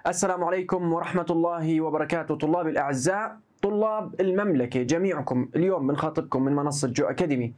السلام عليكم ورحمة الله وبركاته طلاب الأعزاء طلاب المملكة جميعكم اليوم بنخاطبكم من منصة جو أكاديمي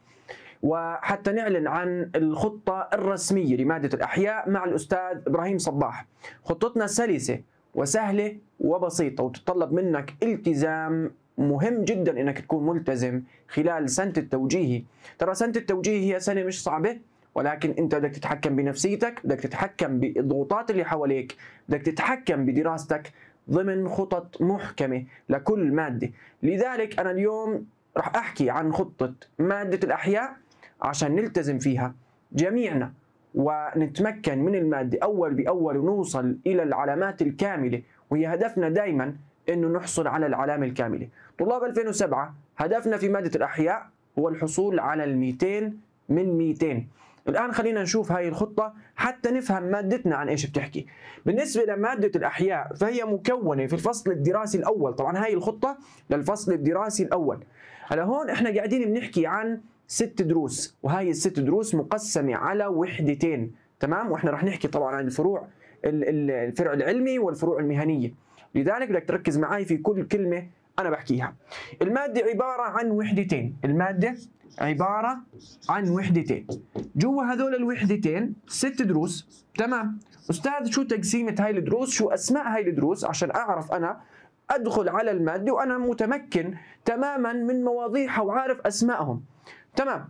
وحتى نعلن عن الخطة الرسمية لمادة الأحياء مع الأستاذ إبراهيم صباح خطتنا سلسة وسهلة وبسيطة وتطلب منك التزام مهم جدا انك تكون ملتزم خلال سنة التوجيهي ترى سنة التوجيهي هي سنة مش صعبة ولكن انت بدك تتحكم بنفسيتك بدك تتحكم بالضغوطات اللي حواليك بدك تتحكم بدراستك ضمن خطط محكمة لكل مادة لذلك أنا اليوم رح أحكي عن خطة مادة الأحياء عشان نلتزم فيها جميعنا ونتمكن من المادة أول بأول ونوصل إلى العلامات الكاملة وهي هدفنا دائما أنه نحصل على العلامة الكاملة طلاب 2007 هدفنا في مادة الأحياء هو الحصول على ال 200 من 200 الآن خلينا نشوف هاي الخطة حتى نفهم مادتنا عن إيش بتحكي بالنسبة لمادة الأحياء فهي مكونة في الفصل الدراسي الأول طبعا هاي الخطة للفصل الدراسي الأول هلا هون إحنا قاعدين بنحكي عن ست دروس وهاي الست دروس مقسمة على وحدتين تمام وإحنا رح نحكي طبعا عن الفروع الفرع العلمي والفروع المهنية لذلك بدك تركز معي في كل كلمة أنا بحكيها المادة عبارة عن وحدتين المادة عبارة عن وحدتين جوا هذول الوحدتين ست دروس تمام أستاذ شو تقسيمة هاي الدروس شو أسماء هاي الدروس عشان أعرف أنا أدخل على المادة وأنا متمكن تماما من مواضيعها وعارف أسمائهم تمام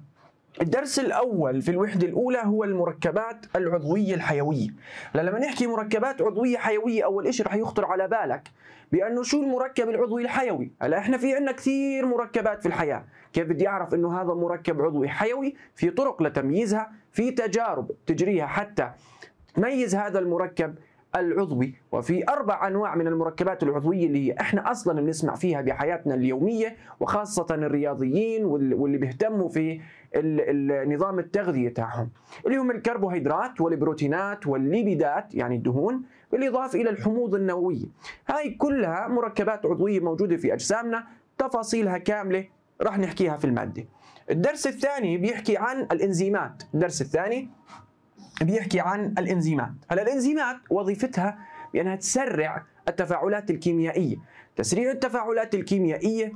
الدرس الأول في الوحدة الأولى هو المركبات العضوية الحيوية لما نحكي مركبات عضوية حيوية أول شيء رح يخطر على بالك بأنه شو المركب العضوي الحيوي هلا إحنا في عنا كثير مركبات في الحياة كيف بدي أعرف أنه هذا مركب عضوي حيوي في طرق لتمييزها في تجارب تجريها حتى تميز هذا المركب العضوي وفي أربع أنواع من المركبات العضوية اللي إحنا أصلا بنسمع فيها بحياتنا اليومية وخاصة الرياضيين واللي بيهتموا في النظام التغذية تاعهم اللي هم الكربوهيدرات والبروتينات والليبيدات يعني الدهون بالإضافة إلى الحموض النووية هاي كلها مركبات عضوية موجودة في أجسامنا تفاصيلها كاملة راح نحكيها في المادة الدرس الثاني بيحكي عن الإنزيمات الدرس الثاني بيحكي عن الإنزيمات هلا الإنزيمات وظيفتها بأنها تسرع التفاعلات الكيميائية تسريع التفاعلات الكيميائية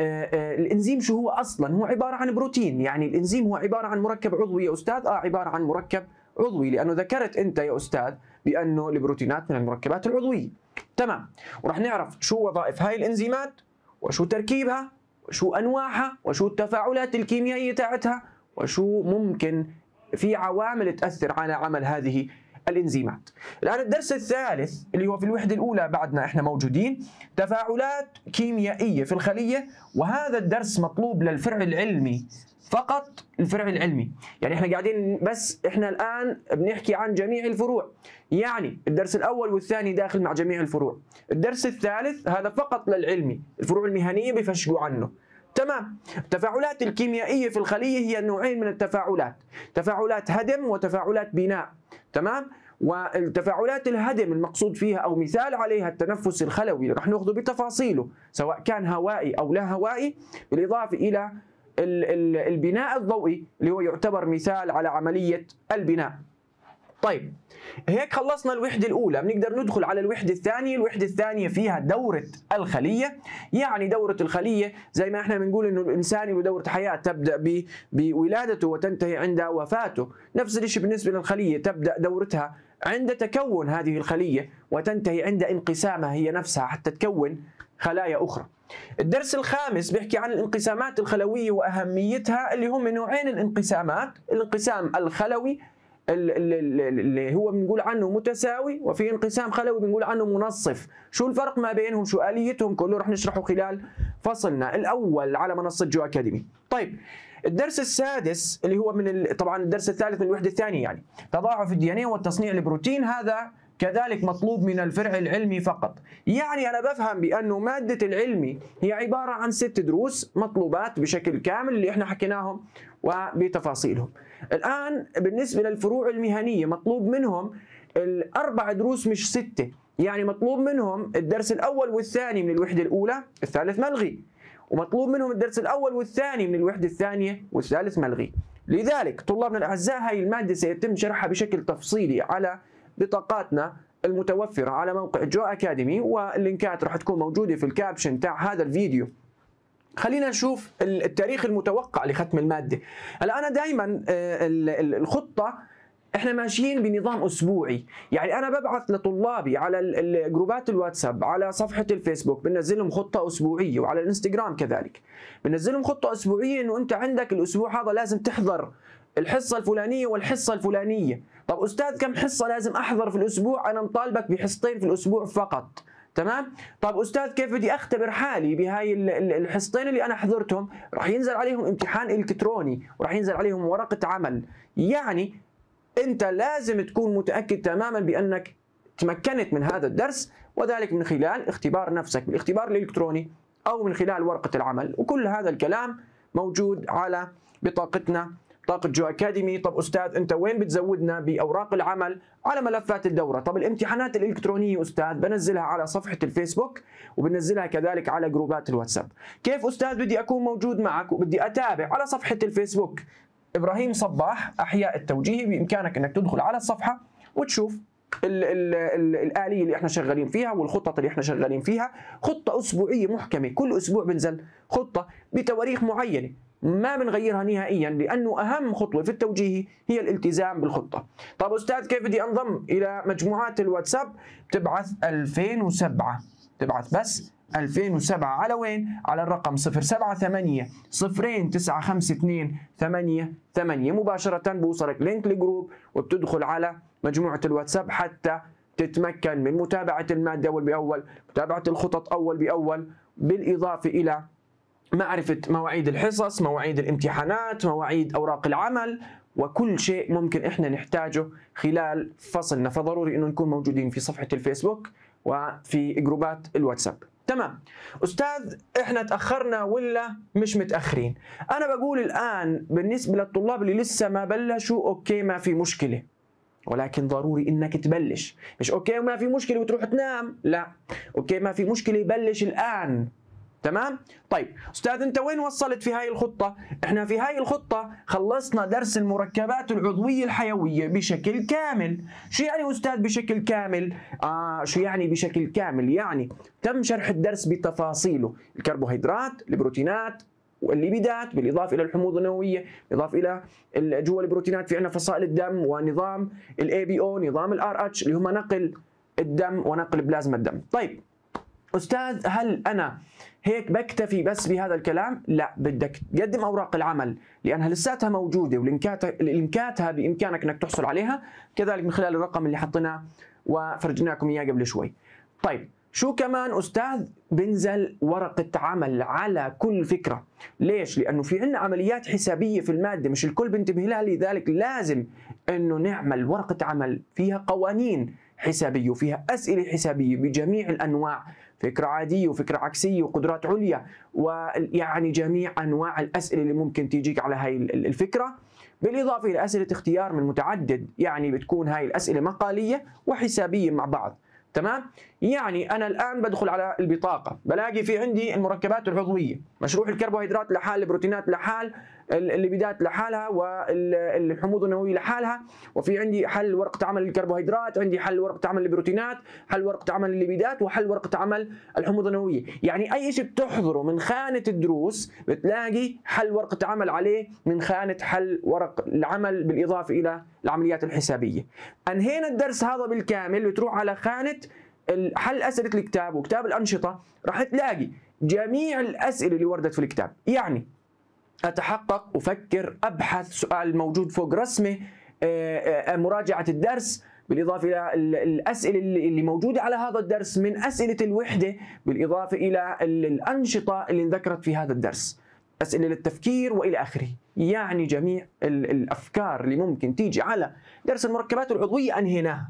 آه، آه، الانزيم شو هو اصلا هو عباره عن بروتين يعني الانزيم هو عباره عن مركب عضوي يا استاذ اه عباره عن مركب عضوي لانه ذكرت انت يا استاذ بانه البروتينات من المركبات العضويه تمام ورح نعرف شو وظائف هاي الانزيمات وشو تركيبها وشو انواعها وشو التفاعلات الكيميائيه تاعتها وشو ممكن في عوامل تاثر على عمل هذه الإنزيمات الآن الدرس الثالث اللي هو في الوحدة الأولى بعدنا إحنا موجودين تفاعلات كيميائية في الخلية وهذا الدرس مطلوب للفرع العلمي فقط الفرع العلمي يعني احنا قاعدين بس احنا الان بنحكي عن جميع الفروع يعني الدرس الاول والثاني داخل مع جميع الفروع الدرس الثالث هذا فقط للعلمي الفروع المهنيه بفشقوا عنه تمام التفاعلات الكيميائية في الخلية هي نوعين من التفاعلات تفاعلات هدم وتفاعلات بناء تمام والتفاعلات الهدم المقصود فيها او مثال عليها التنفس الخلوي رح ناخذه بتفاصيله سواء كان هوائي او لا هوائي بالاضافه الى البناء الضوئي اللي هو يعتبر مثال على عمليه البناء طيب هيك خلصنا الوحدة الأولى بنقدر ندخل على الوحدة الثانية الوحدة الثانية فيها دورة الخلية يعني دورة الخلية زي ما احنا بنقول انه الإنسان دورة حياة تبدأ بولادته وتنتهي عند وفاته نفس الشيء بالنسبة للخلية تبدأ دورتها عند تكون هذه الخلية وتنتهي عند انقسامها هي نفسها حتى تكون خلايا أخرى الدرس الخامس بيحكي عن الانقسامات الخلوية وأهميتها اللي هم نوعين الانقسامات الانقسام الخلوي اللي هو بنقول عنه متساوي وفي انقسام خلوي بنقول عنه منصف شو الفرق ما بينهم شو آليتهم كله رح نشرحه خلال فصلنا الأول على منصة جو أكاديمي طيب الدرس السادس اللي هو من طبعا الدرس الثالث من الوحدة الثانية يعني تضاعف الدي ان إيه والتصنيع البروتين هذا كذلك مطلوب من الفرع العلمي فقط يعني أنا بفهم بأنه مادة العلمي هي عبارة عن ست دروس مطلوبات بشكل كامل اللي احنا حكيناهم وبتفاصيلهم الآن بالنسبة للفروع المهنية مطلوب منهم الأربع دروس مش ستة يعني مطلوب منهم الدرس الأول والثاني من الوحدة الأولى الثالث ملغي ومطلوب منهم الدرس الأول والثاني من الوحدة الثانية والثالث ملغي لذلك طلابنا الأعزاء هاي المادة سيتم شرحها بشكل تفصيلي على بطاقاتنا المتوفرة على موقع جو أكاديمي واللينكات راح تكون موجودة في الكابشن تاع هذا الفيديو خلينا نشوف التاريخ المتوقع لختم المادة هلا أنا دائما آه، الخطة احنا ماشيين بنظام اسبوعي يعني انا ببعث لطلابي على جروبات الواتساب على صفحه الفيسبوك بنزل لهم خطه اسبوعيه وعلى الانستغرام كذلك بنزل لهم خطه اسبوعيه انه انت عندك الاسبوع هذا لازم تحضر الحصه الفلانيه والحصه الفلانيه طب استاذ كم حصه لازم احضر في الاسبوع انا مطالبك بحصتين في الاسبوع فقط تمام طب استاذ كيف بدي اختبر حالي بهاي الحصتين اللي انا حضرتهم راح ينزل عليهم امتحان الكتروني وراح ينزل عليهم ورقه عمل يعني انت لازم تكون متاكد تماما بانك تمكنت من هذا الدرس وذلك من خلال اختبار نفسك بالاختبار الالكتروني او من خلال ورقه العمل وكل هذا الكلام موجود على بطاقتنا طاقة جو أكاديمي طب أستاذ أنت وين بتزودنا بأوراق العمل على ملفات الدورة طب الامتحانات الإلكترونية أستاذ بنزلها على صفحة الفيسبوك وبنزلها كذلك على جروبات الواتساب كيف أستاذ بدي أكون موجود معك وبدي أتابع على صفحة الفيسبوك إبراهيم صباح أحياء التوجيهي بإمكانك أنك تدخل على الصفحة وتشوف ال ال الـ الآلية اللي احنا شغالين فيها والخطط اللي احنا شغالين فيها خطة أسبوعية محكمة كل أسبوع بنزل خطة بتواريخ معينة ما بنغيرها نهائيا لانه اهم خطوه في التوجيه هي الالتزام بالخطه طب استاذ كيف بدي انضم الى مجموعات الواتساب بتبعث 2007 تبعث بس 2007 على وين؟ على الرقم 078 0952 مباشرة بوصلك لينك لجروب وبتدخل على مجموعة الواتساب حتى تتمكن من متابعة المادة أول بأول، متابعة الخطط أول بأول، بالإضافة إلى معرفة مواعيد الحصص مواعيد الامتحانات مواعيد أوراق العمل وكل شيء ممكن إحنا نحتاجه خلال فصلنا فضروري أنه نكون موجودين في صفحة الفيسبوك وفي جروبات الواتساب تمام أستاذ إحنا تأخرنا ولا مش متأخرين أنا بقول الآن بالنسبة للطلاب اللي لسه ما بلشوا أوكي ما في مشكلة ولكن ضروري انك تبلش مش اوكي ما في مشكله وتروح تنام لا اوكي ما في مشكله بلش الان تمام طيب استاذ انت وين وصلت في هاي الخطه احنا في هاي الخطه خلصنا درس المركبات العضويه الحيويه بشكل كامل شو يعني استاذ بشكل كامل آه شو يعني بشكل كامل يعني تم شرح الدرس بتفاصيله الكربوهيدرات البروتينات والليبيدات بالاضافه الى الحموضه النوويه بالاضافه الى جوا البروتينات في عندنا فصائل الدم ونظام الاي بي او نظام الار اتش اللي هم نقل الدم ونقل بلازما الدم طيب استاذ هل انا هيك بكتفي بس بهذا الكلام لا بدك تقدم اوراق العمل لانها لساتها موجوده ولينكاتها بامكانك انك تحصل عليها كذلك من خلال الرقم اللي حطيناه وفرجناكم اياه قبل شوي طيب شو كمان استاذ بنزل ورقه عمل على كل فكره ليش لانه في عنا عمليات حسابيه في الماده مش الكل بينتبه لها لذلك لازم انه نعمل ورقه عمل فيها قوانين حسابيه وفيها اسئله حسابيه بجميع الانواع فكرة عادية وفكرة عكسية وقدرات عليا ويعني جميع أنواع الأسئلة اللي ممكن تيجيك على هاي الفكرة بالإضافة إلى أسئلة اختيار من متعدد يعني بتكون هاي الأسئلة مقالية وحسابية مع بعض تمام؟ يعني أنا الآن بدخل على البطاقة بلاقي في عندي المركبات العضوية مشروع الكربوهيدرات لحال البروتينات لحال الليبيدات لحالها والحموض النووية لحالها وفي عندي حل ورقة عمل الكربوهيدرات عندي حل ورقة عمل البروتينات حل ورقة عمل الليبيدات وحل ورقة عمل الحموض النووية يعني أي شيء بتحضره من خانة الدروس بتلاقي حل ورقة عمل عليه من خانة حل ورق العمل بالإضافة إلى العمليات الحسابية أنهينا الدرس هذا بالكامل بتروح على خانة حل أسئلة الكتاب وكتاب الأنشطة راح تلاقي جميع الأسئلة اللي وردت في الكتاب يعني اتحقق افكر ابحث سؤال موجود فوق رسمه آه، آه، مراجعه الدرس بالإضافة إلى الأسئلة اللي موجودة على هذا الدرس من أسئلة الوحدة بالإضافة إلى الأنشطة اللي انذكرت في هذا الدرس أسئلة للتفكير وإلى آخره يعني جميع الأفكار اللي ممكن تيجي على درس المركبات العضوية أنهيناها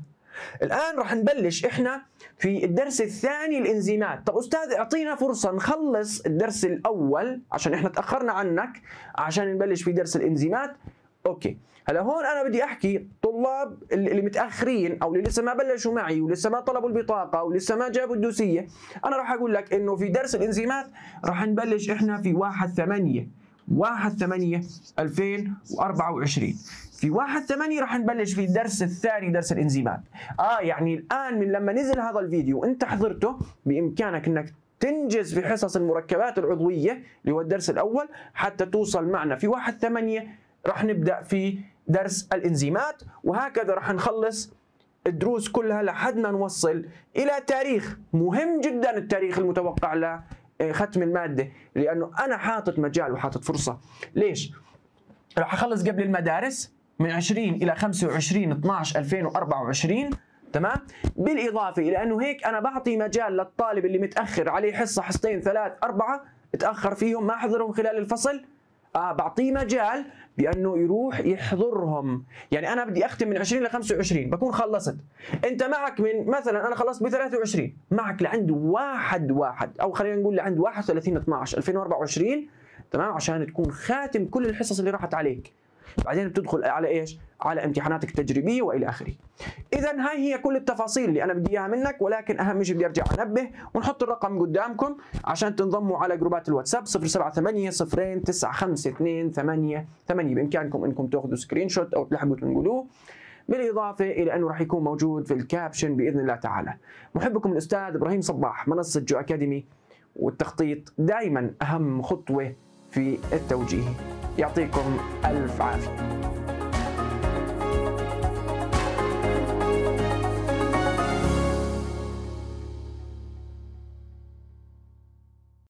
الآن راح نبلش إحنا في الدرس الثاني الإنزيمات طب أستاذ أعطينا فرصة نخلص الدرس الأول عشان إحنا تأخرنا عنك عشان نبلش في درس الإنزيمات اوكي هلا هون انا بدي احكي طلاب اللي متاخرين او اللي لسه ما بلشوا معي ولسه ما طلبوا البطاقه ولسه ما جابوا الدوسيه انا راح اقول لك انه في درس الانزيمات راح نبلش احنا في 1 8 1 8 2024 في 1 8 راح نبلش في الدرس الثاني درس الانزيمات اه يعني الان من لما نزل هذا الفيديو وانت حضرته بامكانك انك تنجز في حصص المركبات العضويه اللي هو الدرس الاول حتى توصل معنا في 1 8 راح نبدا في درس الانزيمات وهكذا راح نخلص الدروس كلها لحد ما نوصل الى تاريخ مهم جدا التاريخ المتوقع له آه، ختم الماده لانه انا حاطط مجال وحاطط فرصه ليش؟ راح اخلص قبل المدارس من 20 الى 25 12 2024 تمام بالاضافه الى انه هيك انا بعطي مجال للطالب اللي متاخر عليه حصه حصتين ثلاث اربعه تاخر فيهم ما حضرهم خلال الفصل اه بعطيه مجال بانه يروح يحضرهم يعني انا بدي اختم من 20 ل 25 بكون خلصت انت معك من مثلا انا خلصت ب 23 معك لعند واحد واحد او خلينا نقول لعند 31 12 2024 تمام عشان تكون خاتم كل الحصص اللي راحت عليك بعدين بتدخل على ايش على امتحاناتك التجريبيه والى اخره. اذا هاي هي كل التفاصيل اللي انا بدي اياها منك ولكن اهم شيء بدي ارجع انبه ونحط الرقم قدامكم عشان تنضموا على جروبات الواتساب 078 0 8 8 بامكانكم انكم تاخذوا سكرين شوت او تلحقوا تنقلوه بالإضافة إلى أنه راح يكون موجود في الكابشن بإذن الله تعالى محبكم الأستاذ إبراهيم صباح منصة جو أكاديمي والتخطيط دائما أهم خطوة في التوجيه يعطيكم ألف عافية